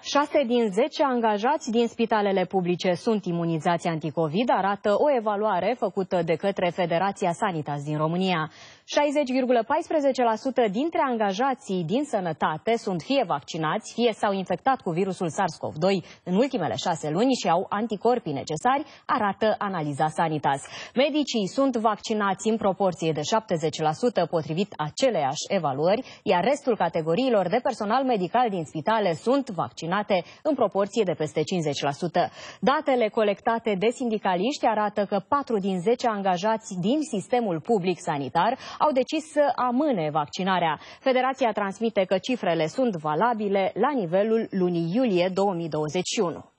6 din 10 angajați din spitalele publice sunt imunizați anticovid, arată o evaluare făcută de către Federația Sanitas din România. 60,14% dintre angajații din sănătate sunt fie vaccinați, fie s-au infectat cu virusul SARS-CoV-2 în ultimele șase luni și au anticorpii necesari, arată analiza Sanitas. Medicii sunt vaccinați în proporție de 70% potrivit aceleiași evaluări, iar restul categoriilor de personal medical din spitale sunt vaccinate în proporție de peste 50%. Datele colectate de sindicaliști arată că 4 din 10 angajați din sistemul public sanitar au decis să amâne vaccinarea. Federația transmite că cifrele sunt valabile la nivelul lunii iulie 2021.